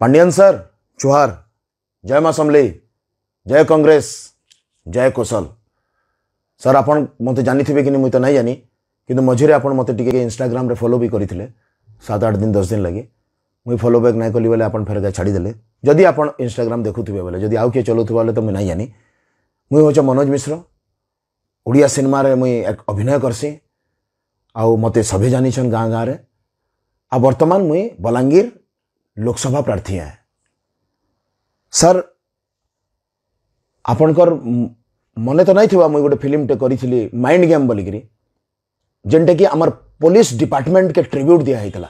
Pandian sir चुहार जय मा समली जय कांग्रेस जय कौशल सर आप मत जानी थे कि मुझे तो नहीं जानी कि मझे आप मत इनग्राम फलो भी करते सात आठ दिन दस दिन लगे मुझे फलो बैक् ना कली आप फेर जाए छाड़देले जदि आप इनग्राम देखुवे बोले जदि आउ किए चला तो मुझे नहीं जानी मुई हूँ मनोज मिश्र ओडिया सिनेमार मुई अभिनय करसी आ मत सभी जानी गाँ गाँ रे आ बर्तमान मुई बलांगीर ଲୋକସଭା ପ୍ରାର୍ଥୀ ହେ ସାର୍ ଆପଣଙ୍କର ମନେ ତ ନାଇଁ ଥିବା ମୁଇଁ ଗୋଟେ ଫିଲ୍ମଟେ କରିଥିଲି ମାଇଣ୍ଡ ଗେମ୍ ବୋଲିକିରି ଯେନ୍ଟାକି ଆମର ପୋଲିସ ଡିପାର୍ଟମେଣ୍ଟକେ ଟ୍ରିବ୍ୟୁଟ୍ ଦିଆ ହେଇଥିଲା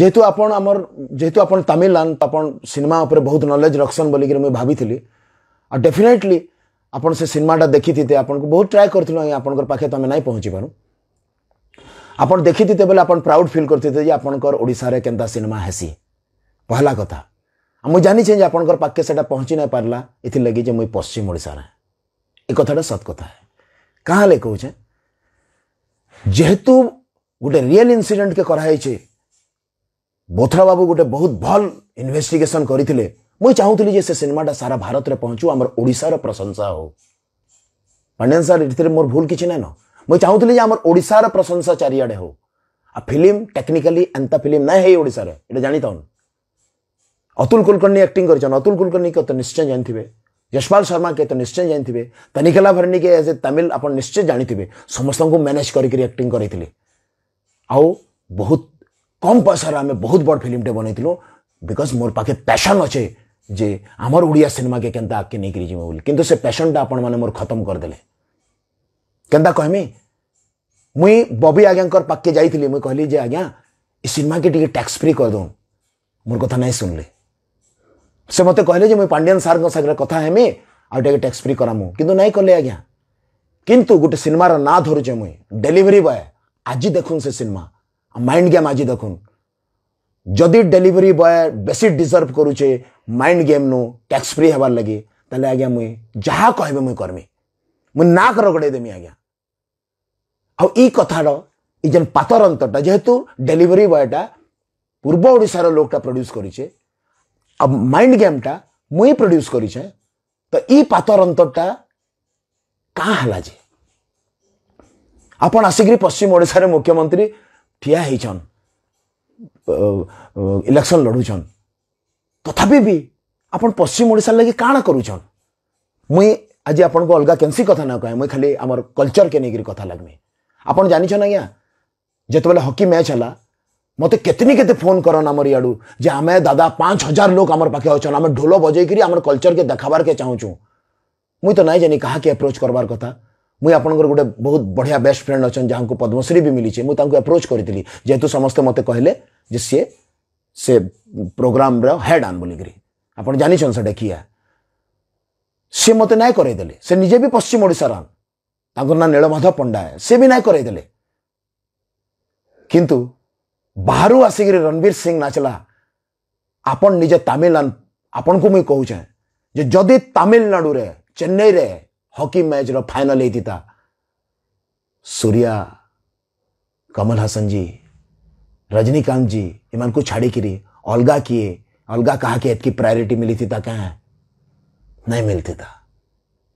ଯେହେତୁ ଆପଣ ଆମର ଯେହେତୁ ଆପଣ ତାମିଲ ଆନ୍ ଆପଣ ସିନେମା ଉପରେ ବହୁତ ନଲେଜ ରଖସନ୍ ବୋଲିକିରି ମୁଇଁ ଭାବିଥିଲି ଆଉ ଡେଫିନେଟଲି ଆପଣ ସେ ସିନେମାଟା ଦେଖିଥିତେ ଆପଣଙ୍କୁ ବହୁତ ଟ୍ରାଏ କରିଥିଲୁ ଆଜ୍ଞା ଆପଣଙ୍କର ପାଖେ ତ ଆମେ ନାଇଁ ପହଞ୍ଚିପାରୁ ଆପଣ ଦେଖିଥିତେ ବେଲେ ଆପଣ ପ୍ରାଉଡ଼ ଫିଲ୍ କରିଥିତେ ଯେ ଆପଣଙ୍କର ଓଡ଼ିଶାରେ କେନ୍ତା ସିନେମା ହେସି ପହଲା କଥା ମୁଁ ଜାଣିଛେ ଯେ ଆପଣଙ୍କର ପାଖକେ ସେଟା ପହଞ୍ଚି ନାଇଁ ପାରଲା ଏଥିର୍ଲାଗି ଯେ ମୁଇଁ ପଶ୍ଚିମ ଓଡ଼ିଶାରେ ଏ କଥାଟା ସତ୍ କଥା କାଁ ହେଲେ କହୁଛେ ଯେହେତୁ ଗୋଟେ ରିଏଲ୍ ଇନ୍ସିଡେଣ୍ଟକେ କରାହେଇଛେ ବୋଥରା ବାବୁ ଗୋଟେ ବହୁତ ଭଲ ଇନଭେଷ୍ଟିଗେସନ୍ କରିଥିଲେ ମୁଇଁ ଚାହୁଁଥିଲି ଯେ ସେ ସିନେମାଟା ସାରା ଭାରତରେ ପହଞ୍ଚୁ ଆମର ଓଡ଼ିଶାର ପ୍ରଶଂସା ହଉ ପାଣ୍ଡିଆନ୍ ସାର୍ ଏଥିରେ ମୋର ଭୁଲ କିଛି ନାଇଁନ मुझे चाहूली तो आम ओडार प्रशंसा चारिड़े हो आ फिल्म टेक्निकली एंता फिल्म ना है ओडार ये जानी था अतुल कुलकर्णी एक्ट कर अतुल कुलकर्णी के तो निश्चय जानते हैं यशपाल शर्मा के तो निश्चय जानते हैं तनिकला भरणी के एज ए तमिल आप निश्चय जानते थे समस्त को मैनेज करें आउ बहुत कम पैसा आम बहुत बड़ फिल्मटे बनईलु बिकज मोर पाखे पैसन अच्छे जे आमर ओडिया सिनेमा के आगे नहीं कि पैसनटा आपर खत्म करदे केन्दा कहमी मुई बबी आज्ञा पाके जाइली मुई कहली आज्ञा ये सिनेमा के टैक्स फ्री कर करदेव मोर कथा नहीं सुनले से मत कहले जे मुई पांडियन सार को हेमी आगे टैक्स फ्री करामु किंतु नहीं कले आज्ञा किंतु गोटे सिनेमार ना धरुचे मुई डेलीवरी बॉय आज देखुन से सिनेमा माइंड गेम आज देखुन जदि डेलीवरी बॉय बेस डिजर्व करुचे माइंड गेम नु टैक्स फ्री हबार लगे तेल आज्ञा मुई जहाँ कहे मुई करमी मुझ नाक रगड़े देमी आज्ञा ଆଉ ଇ କଥାର ଇ ଯେନ୍ ପାତର ଅନ୍ତରଟା ଯେହେତୁ ଡେଲିଭରି ବୟଟା ପୂର୍ବ ଓଡ଼ିଶାର ଲୋକଟା ପ୍ରଡ୍ୟୁସ୍ କରିଛେ ଆଉ ମାଇଣ୍ଡ ଗେମ୍ଟା ମୁଇଁ ପ୍ରଡ୍ୟୁସ୍ କରିଛେଁ ତ ଇ ପାତର ଅନ୍ତରଟା କାଁ ହେଲା ଯେ ଆପଣ ଆସିକିରି ପଶ୍ଚିମ ଓଡ଼ିଶାରେ ମୁଖ୍ୟମନ୍ତ୍ରୀ ଠିଆ ହେଇଛନ୍ ଇଲେକ୍ସନ୍ ଲଢ଼ୁଛନ୍ ତଥାପି ବି ଆପଣ ପଶ୍ଚିମ ଓଡ଼ିଶାର ଲାଗି କାଣା କରୁଛନ୍ ମୁଇଁ ଆଜି ଆପଣଙ୍କୁ ଅଲଗା କେନ୍ସି କଥା ନା କହେ ମୁଇଁ ଖାଲି ଆମର କଲଚର୍କେ ନେଇକିରି କଥା ଲାଗ୍ମି ଆପଣ ଜାଣିଛନ୍ ଆଜ୍ଞା ଯେତେବେଳେ ହକି ମ୍ୟାଚ୍ ହେଲା ମୋତେ କେତେନି କେତେ ଫୋନ୍ କରନ୍ ଆମର ଇଆଡ଼ୁ ଯେ ଆମେ ଦାଦା ପାଞ୍ଚ ହଜାର ଲୋକ ଆମର ପାଖେ ଅଛନ୍ ଆମେ ଢୋଲ ବଜେଇକିରି ଆମର କଲଚର୍କେ ଦେଖାବାର୍କେ ଚାହୁଁଛୁ ମୁଇଁ ତ ନାଇଁ ଜାନି କାହାକେ ଆପ୍ରୋଚ୍ କରବାର କଥା ମୁଇଁ ଆପଣଙ୍କର ଗୋଟେ ବହୁତ ବଢ଼ିଆ ବେଷ୍ଟ ଫ୍ରେଣ୍ଡ ଅଛନ୍ତି ଯାହାଙ୍କୁ ପଦ୍ମଶ୍ରୀ ବି ମିଳିଛି ମୁଁ ତାଙ୍କୁ ଆପ୍ରୋଚ୍ କରିଥିଲି ଯେହେତୁ ସମସ୍ତେ ମୋତେ କହିଲେ ଯେ ସିଏ ସେ ପ୍ରୋଗ୍ରାମର ହେଡ଼୍ ଆନ୍ ବୋଲିକିରି ଆପଣ ଜାଣିଛନ୍ ସେଟା କିଏ ସିଏ ମୋତେ ନାଇଁ କରେଇଦେଲେ ସେ ନିଜେ ବି ପଶ୍ଚିମ ଓଡ଼ିଶାର ଆନ୍ ना नीलमाधव पंडा सी भी ना करदे कि बाहर आसिक रणवीर सिंह नाचला आपन निजे तमिल आपन को मुझे कहचे जे जदि तमिलनाडु चेन्नई रे हॉकी मैच रो फाइनल होता सूर्या कमल हासन जी रजनीकांत जी इम को छाड़ी अलग किए अलग कहा कि प्रायोरीटी मिलती क्या नहीं मिलती था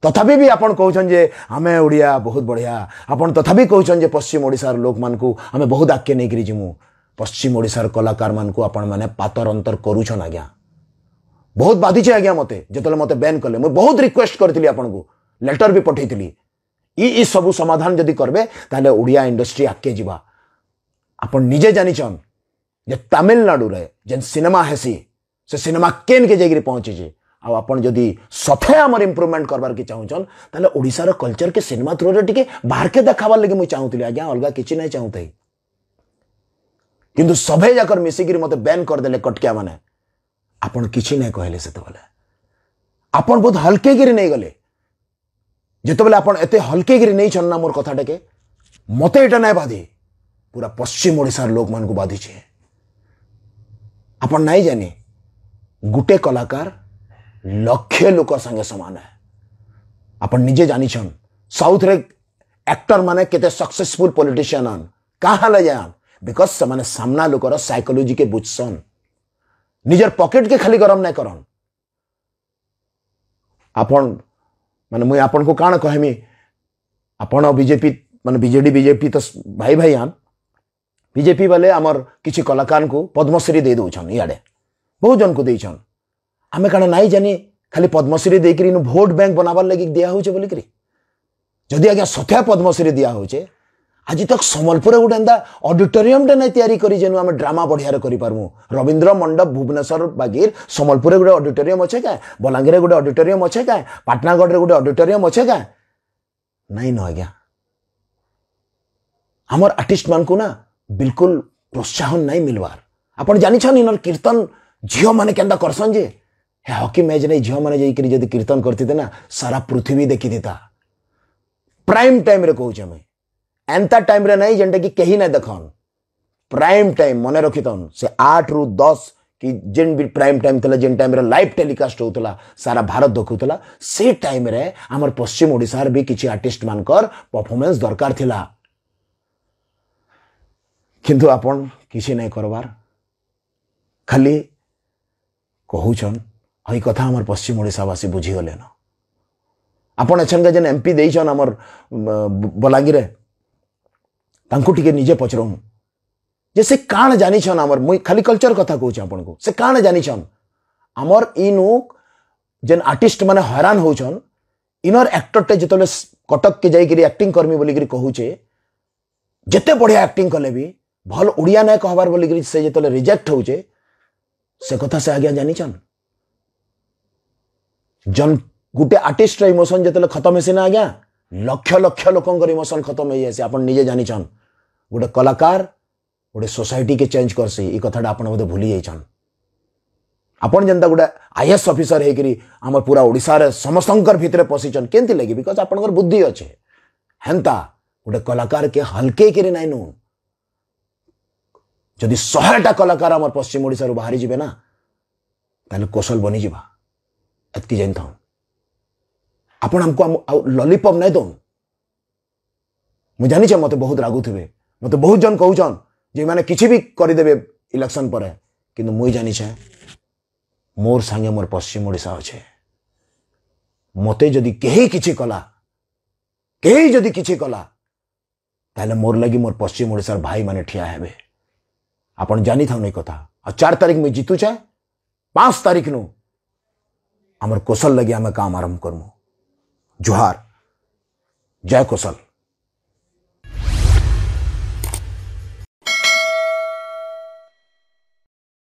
तथापि भी आपन कहउछन जे हमें उड़िया बहुत बढ़िया आपन तथापि कहउछन जे पश्चिम ओडिसार लोक मानकु हमें बहुत आके नै गिरी जिमु पश्चिम ओडिसार कलाकार मानकु आपन माने पातर अंतर करूछन आज्ञा बहुत बाधी छ आज्ञा मते जतले मते बैन करले म बहुत रिक्वेस्ट करथिली आपन को लेटर भी पठेथिली ई सब समाधान जदि करबे ताले उड़िया इंडस्ट्री आके जिबा आपन निजे जानी छन जे तमिलनाडु रे जेन सिनेमा हेसी से सिनेमा केन के जेगिरी पहुंचे जे ଆଉ ଆପଣ ଯଦି ସଥେ ଆମର ଇମ୍ପ୍ରୁଭମେଣ୍ଟ କରବାର୍କେ ଚାହୁଁଛନ୍ ତାହେଲେ ଓଡ଼ିଶାର କଲଚରକେ ସିନେମା ଥ୍ରୁରେ ଟିକେ ବାହାରକେ ଦେଖାବାର୍ ଲାଗି ମୁଇଁ ଚାହୁଁଥିଲି ଆଜ୍ଞା ଅଲଗା କିଛି ନାଇଁ ଚାହୁଁଥାଇ କିନ୍ତୁ ସଭେ ଯାକର ମିଶିକିରି ମୋତେ ବ୍ୟାନ୍ କରିଦେଲେ କଟକିଆମାନେ ଆପଣ କିଛି ନାଇଁ କହିଲେ ସେତେବେଳେ ଆପଣ ବହୁତ ହଲକେଇକିରି ନେଇଗଲେ ଯେତେବେଳେ ଆପଣ ଏତେ ହଲକେଇକିରି ନେଇଛନ୍ ନା ମୋର କଥାଟାକେ ମୋତେ ଏଇଟା ନାଇଁ ବାଧି ପୁରା ପଶ୍ଚିମ ଓଡ଼ିଶାର ଲୋକମାନଙ୍କୁ ବାଧିଛେ ଆପଣ ନାଇଁ ଜାନି ଗୋଟେ କଳାକାର लक्षे लोक संगे सामान है आपन निजे जानी छन साउथ रे एक्टर माने केते सक्सेसफुल पॉलिटिशियन अन का हाल है से सामना लोकर साइकोलॉजी के बुझसन निजर पॉकेट के खाली गरम नै करन आपन माने मुई आपन को कान कहमी आपन बीजेपी माने बीजेडी बीजेपी तो भाई भाई आन बीजेपी वाले अमर किसी कलाकार को पद्मश्री दे दौन इे बहुत जन को देछन ଆମେ କାଣା ନାଇଁ ଜାନି ଖାଲି ପଦ୍ମଶ୍ରୀ ଦେଇକିରି ଇନୁ ଭୋଟ ବ୍ୟାଙ୍କ ବନାବାର୍ ଲାଗି ଦିଆ ହଉଛେ ବୋଲିକିରି ଯଦି ଆଜ୍ଞା ସତ୍ୟା ପଦ୍ମଶ୍ରୀ ଦିଆ ହଉଛେ ଆଜି ତକ୍ ସମ୍ବଲପୁରରେ ଗୋଟେ ଏନ୍ତା ଅଡିଟୋରିୟମଟେ ନାଇଁ ତିଆରି କରି ଯେନୁ ଆମେ ଡ୍ରାମା ବଢ଼ିଆରେ କରିପାରମୁ ରବୀନ୍ଦ୍ର ମଣ୍ଡପ ଭୁବନେଶ୍ୱର ବାଗିର ସମ୍ବଲପୁରରେ ଗୋଟେ ଅଡିଟୋରିୟମ ଅଛେ କାଏଁ ବଲାଙ୍ଗୀରରେ ଗୋଟେ ଅଡିଟୋରିୟମ ଅଛେ କାଏଁ ପାଟନାଗଡ଼ରେ ଗୋଟେ ଅଡିଟୋରିୟମ ଅଛେ କାଏଁ ନାଇଁ ନ ଆଜ୍ଞା ଆମର ଆର୍ଟିଷ୍ଟମାନଙ୍କୁ ନା ବିଲକୁଲ ପ୍ରୋତ୍ସାହନ ନାଇଁ ମିଲବାର୍ ଆପଣ ଜାଣିଛନ୍ ଇନର କୀର୍ତ୍ତନ ଝିଅମାନେ କେନ୍ତା କରସନ୍ ଯେ ହକି ମ୍ୟାଚ୍ରେ ଝିଅମାନେ ଯାଇକରି ଯଦି କୀର୍ତ୍ତନ କରିଥିଲେ ନା ସାରା ପୃଥିବୀ ଦେଖିଥିତା ପ୍ରାଇମ୍ ଟାଇମ୍ରେ କହୁଛେ ଆମେ ଏନ୍ତା ଟାଇମ୍ରେ ନାହିଁ ଯେନ୍ଟାକି କେହି ନାଇଁ ଦେଖନ୍ ପ୍ରାଇମ୍ ଟାଇମ୍ ମନେ ରଖିଥନ୍ ସେ ଆଠରୁ ଦଶ କି ଯେନ୍ ବି ପ୍ରାଇମ୍ ଟାଇମ୍ ଥିଲା ଯେନ୍ ଟାଇମ୍ରେ ଲାଇଭ୍ ଟେଲିକାଷ୍ଟ ହେଉଥିଲା ସାରା ଭାରତ ଦେଖୁଥିଲା ସେ ଟାଇମ୍ରେ ଆମର ପଶ୍ଚିମ ଓଡ଼ିଶାର ବି କିଛି ଆର୍ଟିଷ୍ଟମାନଙ୍କର ପରଫର୍ମାନ୍ସ ଦରକାର ଥିଲା କିନ୍ତୁ ଆପଣ କିଛି ନାଇଁ କରବାର ଖାଲି କହୁଛନ୍ হই কথা আমার পশ্চিম ওড়িশাবাসী না আপন এছনকা যে এমপি দিয়েছেন আমার বলাঙ্গীরে তাঁকু টিকে নিজে পচরম যে সে কাণ জানিছন আমার মুই খালি কলচর কথা কৌছি আপনার সে কাণ জানিছন আমার ইনু যেন আর্টিস্ট মানে হয়রান হচ্ছন ইনর আক্টরটে যেত কটককে যাই আক্টিং কর্মী বলি কুচে যেতে বড়িয়া আক্টিং কলে বি ভাল ওড়িয়া নাই কহবার বলি সে যেত রিজেক্ট হচ্ছে সে কথা সে আজ্ঞা জানিছন जन गोटे आर्टिस्टर इमोसन जिते खतम हेसी ना आज्ञा লক্ষ লক্ষ লোকঙ্কর ইমোশন খতম হয়ে যাইছে আপন নিজে জানিছন গোটে কলাকার গোটে সোসাইটিকে চেঞ্জ করছে এই কথাটা আপনার বোধে ভুলি যাইছন আপন যেনতা গোটে আইএস অফিসর হয়েকি আমার পুরা ওড়িশার সমস্তঙ্কর ভিতরে পশিছন কেমতি লাগি বিকজ আপনার বুদ্ধি অছে হেন্তা গোটে কলাকারকে হালকে করে নাই নুন যদি শহেটা কলাকার আমার পশ্চিম ওড়িশার বাহারি যাবে না তাহলে কৌশল বনি যা ଏତିକି ଜାଣିଥାଉ ଆପଣ ଆମକୁ ଆମ ଆଉ ଲଲିପପ୍ ନାଇଁ ଦଉନ୍ ମୁଁ ଜାଣିଛେ ମୋତେ ବହୁତ ରାଗୁଥିବେ ମୋତେ ବହୁତ ଜଣ କହୁଛନ୍ ଯେ ଏମାନେ କିଛି ବି କରିଦେବେ ଇଲେକ୍ସନ୍ ପରେ କିନ୍ତୁ ମୁଇଁ ଜାଣିଛେ ମୋର ସାଙ୍ଗେ ମୋର ପଶ୍ଚିମ ଓଡ଼ିଶା ଅଛେ ମୋତେ ଯଦି କେହି କିଛି କଲା କେହି ଯଦି କିଛି କଲା ତାହେଲେ ମୋର ଲାଗି ମୋର ପଶ୍ଚିମ ଓଡ଼ିଶାର ଭାଇମାନେ ଠିଆ ହେବେ ଆପଣ ଜାଣିଥାଉନ୍ ଏ କଥା ଆଉ ଚାରି ତାରିଖ ମୁଇଁ ଜିତୁଛେ ପାଞ୍ଚ ତାରିଖ ନୁ আমার কোশল লাগিয়ে আমি কাম আরম্ভ করমু জোহার জয় কোশল